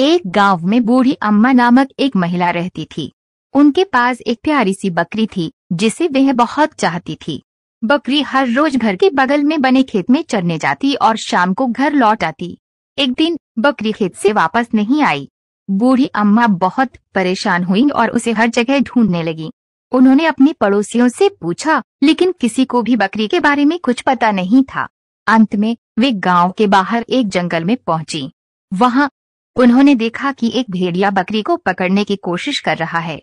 एक गांव में बूढ़ी अम्मा नामक एक महिला रहती थी उनके पास एक प्यारी सी बकरी थी जिसे वह बहुत चाहती थी बकरी हर रोज घर के बगल में बने खेत में चरने जाती और शाम को घर लौट आती एक दिन बकरी खेत से वापस नहीं आई बूढ़ी अम्मा बहुत परेशान हुई और उसे हर जगह ढूंढने लगी उन्होंने अपने पड़ोसियों से पूछा लेकिन किसी को भी बकरी के बारे में कुछ पता नहीं था अंत में वे गांव के बाहर एक जंगल में पहुंची वहां उन्होंने देखा कि एक भेड़िया बकरी को पकड़ने की कोशिश कर रहा है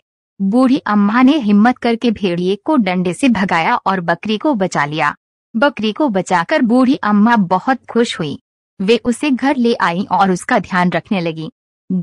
बूढ़ी अम्मा ने हिम्मत करके भेड़िए को डंडे से भगाया और बकरी को बचा लिया बकरी को बचाकर बूढ़ी अम्मा बहुत खुश हुई वे उसे घर ले आई और उसका ध्यान रखने लगी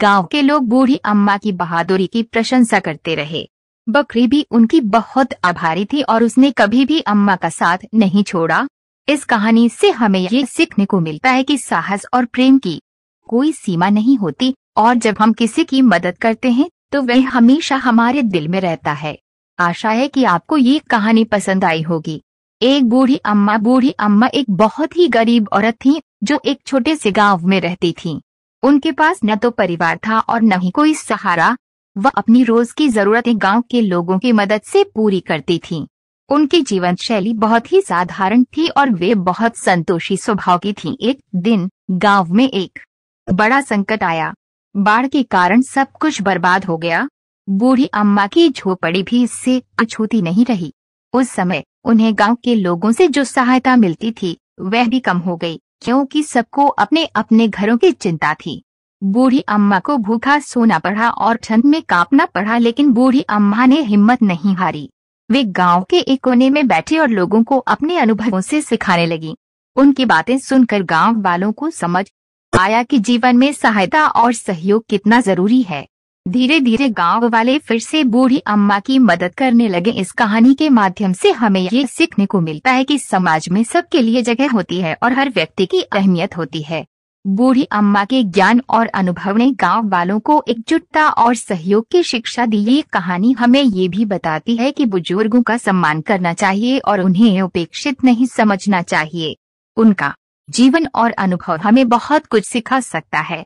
गांव के लोग बूढ़ी अम्मा की बहादुरी की प्रशंसा करते रहे बकरी भी उनकी बहुत आभारी थी और उसने कभी भी अम्मा का साथ नहीं छोड़ा इस कहानी से हमें ये सीखने को मिलता है कि साहस और प्रेम की कोई सीमा नहीं होती और जब हम किसी की मदद करते हैं तो वह हमेशा हमारे दिल में रहता है आशा है कि आपको ये कहानी पसंद आई होगी एक बूढ़ी अम्मा बूढ़ी अम्मा एक बहुत ही गरीब औरत थी जो एक छोटे से गांव में रहती थी उनके पास न तो परिवार था और न ही कोई सहारा वह अपनी रोज की जरूरतें गांव के लोगों की मदद से पूरी करती थी उनकी जीवन शैली बहुत ही साधारण थी और वे बहुत संतोषी स्वभाव की थी एक दिन गांव में एक बड़ा संकट आया बाढ़ के कारण सब कुछ बर्बाद हो गया बूढ़ी अम्मा की झोपड़ी भी इससे अछूती नहीं रही उस समय उन्हें गांव के लोगों से जो सहायता मिलती थी वह भी कम हो गई क्योंकि सबको अपने अपने घरों की चिंता थी बूढ़ी अम्मा को भूखा सोना पड़ा और ठंड में कांपना पड़ा लेकिन बूढ़ी अम्मा ने हिम्मत नहीं हारी वे गांव के एक कोने में बैठे और लोगों को अपने अनुभवों से सिखाने लगी उनकी बातें सुनकर गांव वालों को समझ आया कि जीवन में सहायता और सहयोग कितना जरूरी है धीरे धीरे गांव वाले फिर से बूढ़ी अम्मा की मदद करने लगे इस कहानी के माध्यम से हमें ये सीखने को मिलता है कि समाज में सबके लिए जगह होती है और हर व्यक्ति की अहमियत होती है बूढ़ी अम्मा के ज्ञान और अनुभव ने गांव वालों को एकजुटता और सहयोग की शिक्षा दी ये कहानी हमें ये भी बताती है कि बुजुर्गों का सम्मान करना चाहिए और उन्हें उपेक्षित नहीं समझना चाहिए उनका जीवन और अनुभव हमें बहुत कुछ सिखा सकता है